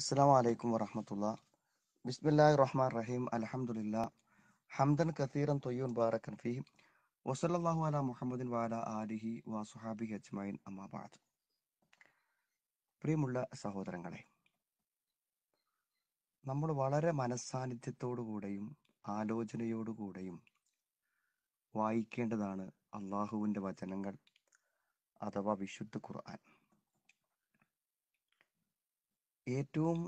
അസ്സാം വലൈക്കും വറഹമത്തുള്ള ബിസ്മില്ലാഹി റഹ്മാൻ റഹീം അലഹമുല്ല ഹംദൻ കസീറൻ തൊയ്യൂൻ ബാറക്കൻ ഫീം വസല്ലാഹു അല മുഹമ്മദിൻ വാല ആലിഹി വാസുഹാബി അജ്മൈൻ അമ്മാബാദ് പ്രിയമുള്ള സഹോദരങ്ങളെ നമ്മൾ വളരെ മനസ്സാന്നിധ്യത്തോടുകൂടെയും ആലോചനയോടുകൂടെയും വായിക്കേണ്ടതാണ് അള്ളാഹുവിൻ്റെ വചനങ്ങൾ അഥവാ വിശുദ്ധ ഖുർആൻ ഏറ്റവും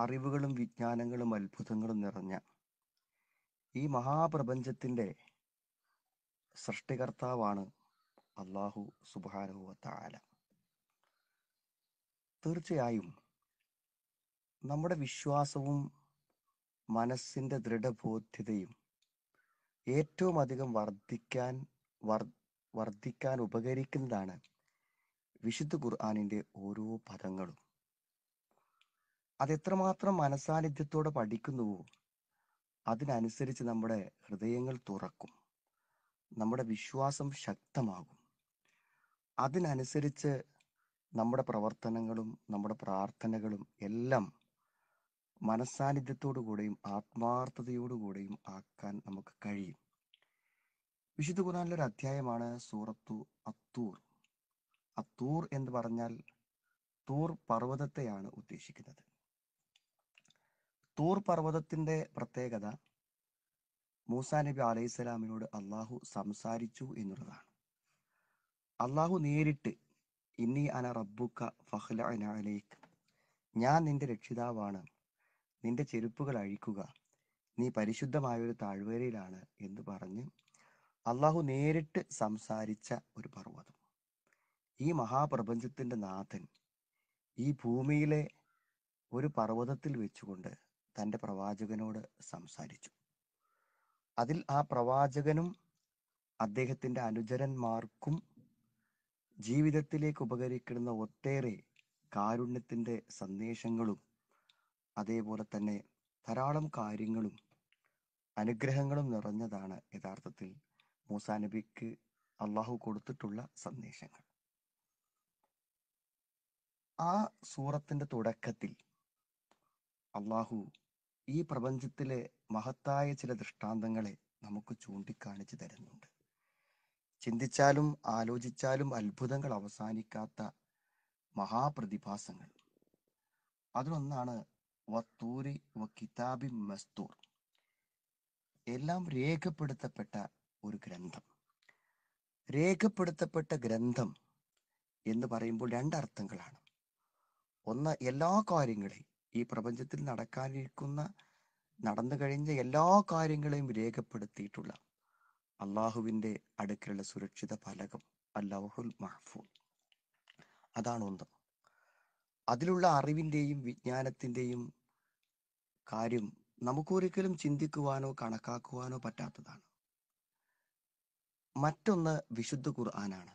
അറിവുകളും വിജ്ഞാനങ്ങളും അത്ഭുതങ്ങളും നിറഞ്ഞ ഈ മഹാപ്രപഞ്ചത്തിൻ്റെ സൃഷ്ടികർത്താവാണ് അള്ളാഹു സുബാനുഭവത്താല തീർച്ചയായും നമ്മുടെ വിശ്വാസവും മനസ്സിൻ്റെ ദൃഢബോധ്യതയും ഏറ്റവും അധികം വർദ്ധിക്കാൻ വർ വർദ്ധിക്കാൻ ഉപകരിക്കുന്നതാണ് വിശുദ്ധ ഖുർആാനിൻ്റെ ഓരോ പദങ്ങളും അതെത്രമാത്രം മനസാന്നിധ്യത്തോടെ പഠിക്കുന്നുവോ അതിനനുസരിച്ച് നമ്മുടെ ഹൃദയങ്ങൾ തുറക്കും നമ്മുടെ വിശ്വാസം ശക്തമാകും അതിനനുസരിച്ച് നമ്മുടെ പ്രവർത്തനങ്ങളും നമ്മുടെ പ്രാർത്ഥനകളും എല്ലാം മനസ്സാന്നിധ്യത്തോടുകൂടെയും ആത്മാർത്ഥതയോടുകൂടെയും ആക്കാൻ നമുക്ക് കഴിയും വിശുദ്ധ ഖുർആാനിലെ ഒരു അധ്യായമാണ് സൂറത്തു അത്തൂർ അത്തൂർ എന്ന് പറഞ്ഞാൽ തൂർ പർവ്വതത്തെയാണ് ഉദ്ദേശിക്കുന്നത് തൂർ പർവ്വതത്തിൻ്റെ പ്രത്യേകത മൂസാ നബി അലൈഹിസ്സലാമിനോട് അള്ളാഹു സംസാരിച്ചു എന്നുള്ളതാണ് അള്ളാഹു നേരിട്ട് ഇന്നി അന റബ്ബുക്ക ഫഹ്ലഅനലേക്ക് ഞാൻ നിന്റെ രക്ഷിതാവാണ് നിന്റെ ചെരുപ്പുകൾ അഴിക്കുക നീ പരിശുദ്ധമായ ഒരു താഴ്വരയിലാണ് എന്ന് പറഞ്ഞ് അള്ളാഹു നേരിട്ട് സംസാരിച്ച ഒരു പർവ്വതം ഈ മഹാപ്രപഞ്ചത്തിൻ്റെ നാഥൻ ഈ ഭൂമിയിലെ ഒരു പർവ്വതത്തിൽ വെച്ചുകൊണ്ട് തൻ്റെ പ്രവാചകനോട് സംസാരിച്ചു അതിൽ ആ പ്രവാചകനും അദ്ദേഹത്തിൻ്റെ അനുചരന്മാർക്കും ജീവിതത്തിലേക്ക് ഉപകരിക്കുന്ന ഒട്ടേറെ കാരുണ്യത്തിൻ്റെ സന്ദേശങ്ങളും അതേപോലെ തന്നെ ധാരാളം കാര്യങ്ങളും അനുഗ്രഹങ്ങളും നിറഞ്ഞതാണ് യഥാർത്ഥത്തിൽ മൂസാ നബിക്ക് അള്ളാഹു കൊടുത്തിട്ടുള്ള സന്ദേശങ്ങൾ ആ സൂറത്തിൻ്റെ തുടക്കത്തിൽ അള്ളാഹു ഈ പ്രപഞ്ചത്തിലെ മഹത്തായ ചില ദൃഷ്ടാന്തങ്ങളെ നമുക്ക് ചൂണ്ടിക്കാണിച്ചു തരുന്നുണ്ട് ചിന്തിച്ചാലും ആലോചിച്ചാലും അത്ഭുതങ്ങൾ അവസാനിക്കാത്ത മഹാപ്രതിഭാസങ്ങൾ അതിലൊന്നാണ് വത്തൂരി വ കിതാബി മസ്തൂർ എല്ലാം രേഖപ്പെടുത്തപ്പെട്ട ഒരു ഗ്രന്ഥം രേഖപ്പെടുത്തപ്പെട്ട ഗ്രന്ഥം എന്ന് പറയുമ്പോൾ രണ്ടർത്ഥങ്ങളാണ് ഒന്ന് എല്ലാ കാര്യങ്ങളെയും ഈ പ്രപഞ്ചത്തിൽ നടക്കാനിരിക്കുന്ന നടന്നു കഴിഞ്ഞ എല്ലാ കാര്യങ്ങളെയും രേഖപ്പെടുത്തിയിട്ടുള്ള അള്ളാഹുവിൻ്റെ അടുക്കലുള്ള സുരക്ഷിത ഫലകം അല്ലാഹുൽ മഹഫൂൽ അതാണ് ഒന്ന് അതിലുള്ള അറിവിൻ്റെയും വിജ്ഞാനത്തിൻ്റെയും കാര്യം നമുക്കൊരിക്കലും ചിന്തിക്കുവാനോ കണക്കാക്കുവാനോ പറ്റാത്തതാണ് മറ്റൊന്ന് വിശുദ്ധ ഖുർആനാണ്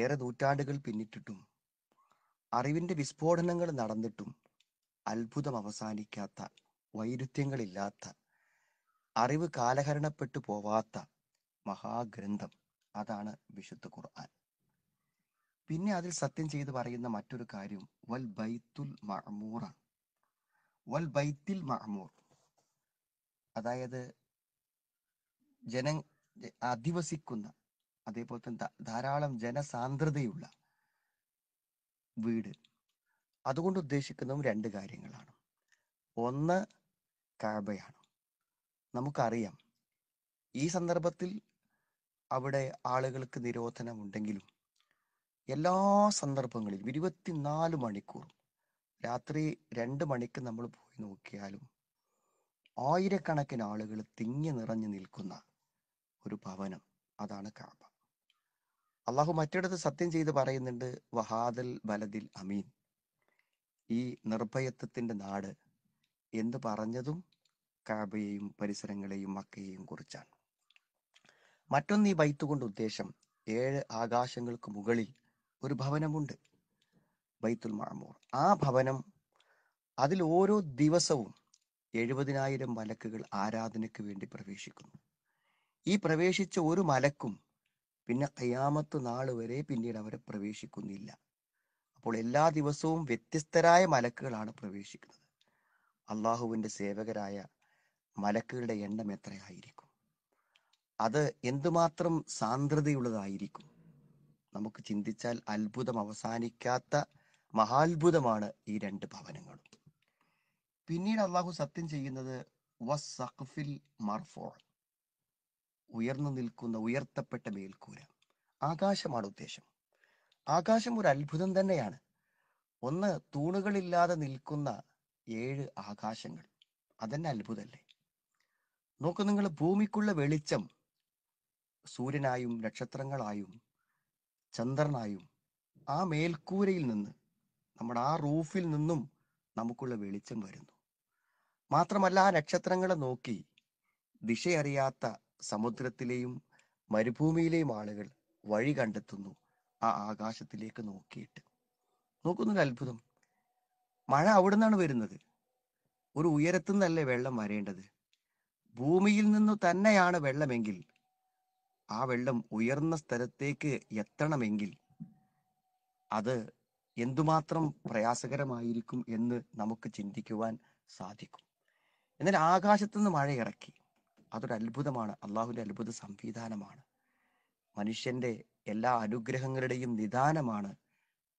ഏറെ നൂറ്റാണ്ടുകൾ പിന്നിട്ടിട്ടും അറിവിന്റെ വിസ്ഫോടനങ്ങൾ നടന്നിട്ടും അത്ഭുതം അവസാനിക്കാത്ത വൈരുദ്ധ്യങ്ങളില്ലാത്ത അറിവ് കാലഹരണപ്പെട്ടു പോവാത്ത മഹാഗ്രന്ഥം അതാണ് വിശുദ്ധ ഖുർആൻ പിന്നെ അതിൽ സത്യം ചെയ്ത് പറയുന്ന മറ്റൊരു കാര്യം വൽ ബൈത്തുൽ മഹമൂറാണ് വൽ ബൈത്തിൽ മഹമൂർ അതായത് ജന അധിവസിക്കുന്ന അതേപോലെ തന്നെ ധാരാളം ജനസാന്ദ്രതയുള്ള വീട് അതുകൊണ്ട് ഉദ്ദേശിക്കുന്നതും രണ്ട് കാര്യങ്ങളാണ് ഒന്ന് കാബയാണ് നമുക്കറിയാം ഈ സന്ദർഭത്തിൽ അവിടെ ആളുകൾക്ക് ഉണ്ടെങ്കിലും എല്ലാ സന്ദർഭങ്ങളിലും ഇരുപത്തിനാല് മണിക്കൂർ രാത്രി രണ്ട് മണിക്ക് നമ്മൾ പോയി നോക്കിയാലും ആയിരക്കണക്കിന് ആളുകൾ തിങ്ങി നിറഞ്ഞു നിൽക്കുന്ന ഒരു ഭവനം അതാണ് കാബ അള്ളാഹു മറ്റിടത്ത് സത്യം ചെയ്ത് പറയുന്നുണ്ട് വഹാദൽ ബലദിൽ അമീൻ ഈ നിർഭയത്വത്തിന്റെ നാട് എന്ന് പറഞ്ഞതും കാബയെയും പരിസരങ്ങളെയും മക്കയെയും കുറിച്ചാണ് മറ്റൊന്ന് ഈ ബൈത്ത് കൊണ്ട് ഉദ്ദേശം ഏഴ് ആകാശങ്ങൾക്ക് മുകളിൽ ഒരു ഭവനമുണ്ട് ബൈത്തുൽ മഴമൂർ ആ ഭവനം അതിൽ ഓരോ ദിവസവും എഴുപതിനായിരം മലക്കുകൾ ആരാധനയ്ക്ക് വേണ്ടി പ്രവേശിക്കുന്നു ഈ പ്രവേശിച്ച ഒരു മലക്കും പിന്നെ കയ്യാമത്ത് നാൾ വരെ പിന്നീട് അവർ പ്രവേശിക്കുന്നില്ല അപ്പോൾ എല്ലാ ദിവസവും വ്യത്യസ്തരായ മലക്കുകളാണ് പ്രവേശിക്കുന്നത് അള്ളാഹുവിൻ്റെ സേവകരായ മലക്കുകളുടെ എണ്ണം എത്രയായിരിക്കും അത് എന്തുമാത്രം സാന്ദ്രതയുള്ളതായിരിക്കും നമുക്ക് ചിന്തിച്ചാൽ അത്ഭുതം അവസാനിക്കാത്ത മഹാത്ഭുതമാണ് ഈ രണ്ട് ഭവനങ്ങളും പിന്നീട് അള്ളാഹു സത്യം ചെയ്യുന്നത് വസ് സഖഫിൽ മർഫോൾ ഉയർന്നു നിൽക്കുന്ന ഉയർത്തപ്പെട്ട മേൽക്കൂര ആകാശമാണ് ഉദ്ദേശം ആകാശം ഒരു അത്ഭുതം തന്നെയാണ് ഒന്ന് തൂണുകളില്ലാതെ നിൽക്കുന്ന ഏഴ് ആകാശങ്ങൾ അതന്നെ അത്ഭുതമല്ലേ നോക്കൂ നിങ്ങൾ ഭൂമിക്കുള്ള വെളിച്ചം സൂര്യനായും നക്ഷത്രങ്ങളായും ചന്ദ്രനായും ആ മേൽക്കൂരയിൽ നിന്ന് നമ്മുടെ ആ റൂഫിൽ നിന്നും നമുക്കുള്ള വെളിച്ചം വരുന്നു മാത്രമല്ല ആ നക്ഷത്രങ്ങളെ നോക്കി ദിശയറിയാത്ത സമുദ്രത്തിലെയും മരുഭൂമിയിലെയും ആളുകൾ വഴി കണ്ടെത്തുന്നു ആ ആകാശത്തിലേക്ക് നോക്കിയിട്ട് നോക്കുന്നൊരു അത്ഭുതം മഴ അവിടെ നിന്നാണ് വരുന്നത് ഒരു ഉയരത്തു നിന്നല്ലേ വെള്ളം വരേണ്ടത് ഭൂമിയിൽ നിന്ന് തന്നെയാണ് വെള്ളമെങ്കിൽ ആ വെള്ളം ഉയർന്ന സ്ഥലത്തേക്ക് എത്തണമെങ്കിൽ അത് എന്തുമാത്രം പ്രയാസകരമായിരിക്കും എന്ന് നമുക്ക് ചിന്തിക്കുവാൻ സാധിക്കും എന്നാൽ ആകാശത്തുനിന്ന് മഴ ഇറക്കി അതൊരു അത്ഭുതമാണ് അള്ളാഹുവിന്റെ അത്ഭുത സംവിധാനമാണ് മനുഷ്യന്റെ എല്ലാ അനുഗ്രഹങ്ങളുടെയും നിദാനമാണ്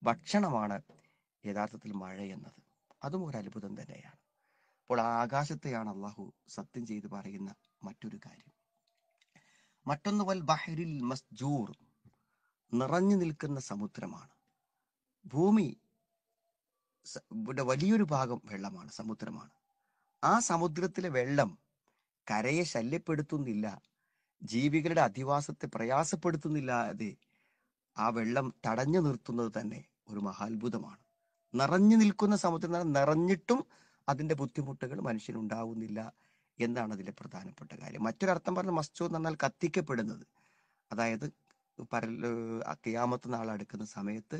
ഭക്ഷണമാണ് യഥാർത്ഥത്തിൽ മഴ എന്നത് അതും ഒരു അത്ഭുതം തന്നെയാണ് അപ്പോൾ ആകാശത്തെയാണ് അള്ളാഹു സത്യം ചെയ്ത് പറയുന്ന മറ്റൊരു കാര്യം മറ്റൊന്ന് വൽ ബഹരിൽ മസ്ജൂർ നിറഞ്ഞു നിൽക്കുന്ന സമുദ്രമാണ് ഭൂമി വലിയൊരു ഭാഗം വെള്ളമാണ് സമുദ്രമാണ് ആ സമുദ്രത്തിലെ വെള്ളം കരയെ ശല്യപ്പെടുത്തുന്നില്ല ജീവികളുടെ അധിവാസത്തെ പ്രയാസപ്പെടുത്തുന്നില്ലാതെ ആ വെള്ളം തടഞ്ഞു നിർത്തുന്നത് തന്നെ ഒരു മഹാത്ഭുതമാണ് നിറഞ്ഞു നിൽക്കുന്ന സമുദ്രം നിറഞ്ഞിട്ടും അതിന്റെ ബുദ്ധിമുട്ടുകൾ മനുഷ്യനുണ്ടാവുന്നില്ല എന്നാണ് അതിലെ പ്രധാനപ്പെട്ട കാര്യം മറ്റൊരർത്ഥം പറഞ്ഞ മസ്ജോ എന്ന് പറഞ്ഞാൽ കത്തിക്കപ്പെടുന്നത് അതായത് പര കിയാമത്ത് നാൾ അടുക്കുന്ന സമയത്ത്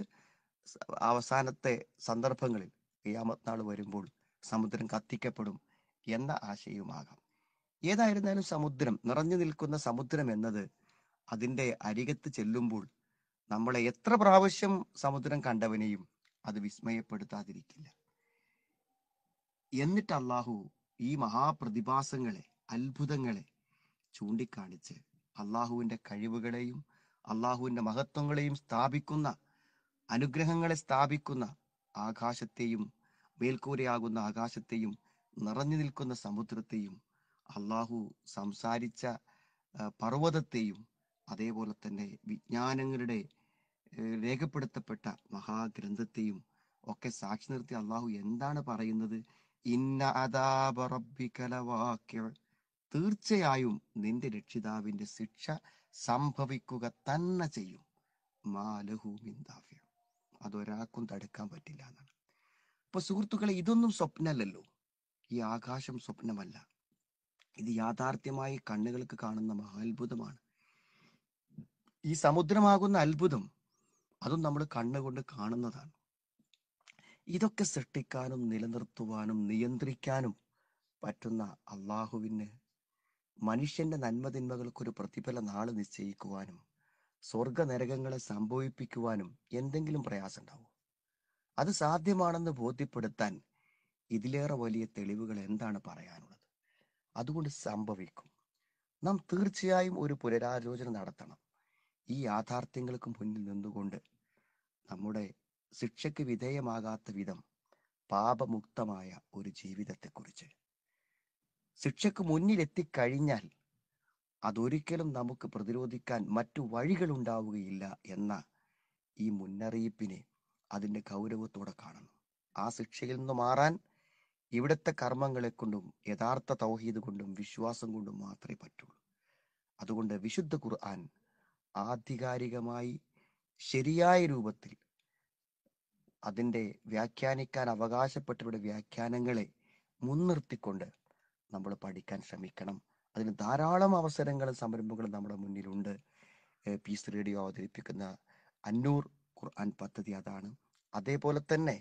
അവസാനത്തെ സന്ദർഭങ്ങളിൽ കിയാമത്ത് നാൾ വരുമ്പോൾ സമുദ്രം കത്തിക്കപ്പെടും എന്ന ആശയവുമാകാം ഏതായിരുന്നാലും സമുദ്രം നിറഞ്ഞു നിൽക്കുന്ന സമുദ്രം എന്നത് അതിൻ്റെ അരികത്ത് ചെല്ലുമ്പോൾ നമ്മളെ എത്ര പ്രാവശ്യം സമുദ്രം കണ്ടവനെയും അത് വിസ്മയപ്പെടുത്താതിരിക്കില്ല എന്നിട്ട് അള്ളാഹു ഈ മഹാപ്രതിഭാസങ്ങളെ അത്ഭുതങ്ങളെ ചൂണ്ടിക്കാണിച്ച് അള്ളാഹുവിന്റെ കഴിവുകളെയും അള്ളാഹുവിന്റെ മഹത്വങ്ങളെയും സ്ഥാപിക്കുന്ന അനുഗ്രഹങ്ങളെ സ്ഥാപിക്കുന്ന ആകാശത്തെയും മേൽക്കൂരയാകുന്ന ആകാശത്തെയും നിറഞ്ഞു നിൽക്കുന്ന സമുദ്രത്തെയും അള്ളാഹു സംസാരിച്ച പർവ്വതത്തെയും അതേപോലെ തന്നെ വിജ്ഞാനങ്ങളുടെ രേഖപ്പെടുത്തപ്പെട്ട മഹാഗ്രന്ഥത്തെയും ഒക്കെ സാക്ഷി നിർത്തി അള്ളാഹു എന്താണ് പറയുന്നത് ഇന്ന തീർച്ചയായും നിന്റെ രക്ഷിതാവിന്റെ ശിക്ഷ സംഭവിക്കുക തന്നെ ചെയ്യും മാലഹു മിന്ദാഫ്യ അതൊരാൾക്കും തടുക്കാൻ പറ്റില്ല എന്നാണ് അപ്പൊ സുഹൃത്തുക്കളെ ഇതൊന്നും സ്വപ്നമല്ലല്ലോ ഈ ആകാശം സ്വപ്നമല്ല ഇത് യാഥാർത്ഥ്യമായി കണ്ണുകൾക്ക് കാണുന്ന മഹാത്ഭുതമാണ് ഈ സമുദ്രമാകുന്ന അത്ഭുതം അതും നമ്മൾ കണ്ണുകൊണ്ട് കാണുന്നതാണ് ഇതൊക്കെ സൃഷ്ടിക്കാനും നിലനിർത്തുവാനും നിയന്ത്രിക്കാനും പറ്റുന്ന അള്ളാഹുവിന് മനുഷ്യന്റെ നന്മതിന്മകൾക്കൊരു പ്രതിഫല നാള് നിശ്ചയിക്കുവാനും സ്വർഗ നരകങ്ങളെ സംഭവിപ്പിക്കുവാനും എന്തെങ്കിലും പ്രയാസമുണ്ടാവും അത് സാധ്യമാണെന്ന് ബോധ്യപ്പെടുത്താൻ ഇതിലേറെ വലിയ തെളിവുകൾ എന്താണ് പറയാനുള്ളത് അതുകൊണ്ട് സംഭവിക്കും നാം തീർച്ചയായും ഒരു പുനരാലോചന നടത്തണം ഈ യാഥാർത്ഥ്യങ്ങൾക്ക് മുന്നിൽ നിന്നുകൊണ്ട് നമ്മുടെ ശിക്ഷയ്ക്ക് വിധേയമാകാത്ത വിധം പാപമുക്തമായ ഒരു ജീവിതത്തെക്കുറിച്ച് ശിക്ഷയ്ക്ക് മുന്നിലെത്തിക്കഴിഞ്ഞാൽ അതൊരിക്കലും നമുക്ക് പ്രതിരോധിക്കാൻ മറ്റു വഴികൾ ഉണ്ടാവുകയില്ല എന്ന ഈ മുന്നറിയിപ്പിനെ അതിൻ്റെ ഗൗരവത്തോടെ കാണണം ആ ശിക്ഷയിൽ നിന്ന് മാറാൻ ഇവിടുത്തെ കർമ്മങ്ങളെ കൊണ്ടും യഥാർത്ഥ തൗഹീദ് കൊണ്ടും വിശ്വാസം കൊണ്ടും മാത്രമേ പറ്റുള്ളൂ അതുകൊണ്ട് വിശുദ്ധ ഖുർആൻ ആധികാരികമായി ശരിയായ രൂപത്തിൽ അതിൻ്റെ വ്യാഖ്യാനിക്കാൻ അവകാശപ്പെട്ടവരുടെ വ്യാഖ്യാനങ്ങളെ മുൻനിർത്തിക്കൊണ്ട് നമ്മൾ പഠിക്കാൻ ശ്രമിക്കണം അതിന് ധാരാളം അവസരങ്ങളും സംരംഭങ്ങളും നമ്മുടെ മുന്നിലുണ്ട് പീസ് റേഡിയോ അവതരിപ്പിക്കുന്ന അന്നൂർ ഖുർആൻ പദ്ധതി അതാണ് അതേപോലെ തന്നെ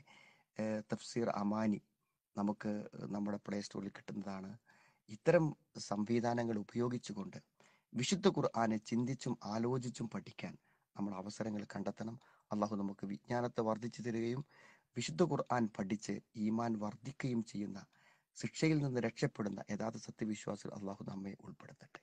തഫ്സീർ അമാനി നമുക്ക് നമ്മുടെ പ്ലേ സ്റ്റോറിൽ കിട്ടുന്നതാണ് ഇത്തരം സംവിധാനങ്ങൾ ഉപയോഗിച്ചുകൊണ്ട് വിശുദ്ധ ഖുർആാനെ ചിന്തിച്ചും ആലോചിച്ചും പഠിക്കാൻ നമ്മൾ അവസരങ്ങൾ കണ്ടെത്തണം അള്ളാഹു നമുക്ക് വിജ്ഞാനത്തെ വർദ്ധിച്ചു തരികയും വിശുദ്ധ ഖുർആൻ പഠിച്ച് ഈമാൻ വർദ്ധിക്കുകയും ചെയ്യുന്ന ശിക്ഷയിൽ നിന്ന് രക്ഷപ്പെടുന്ന യഥാർത്ഥ സത്യവിശ്വാസികൾ അള്ളാഹു നമ്മെ ഉൾപ്പെടുത്തട്ടെ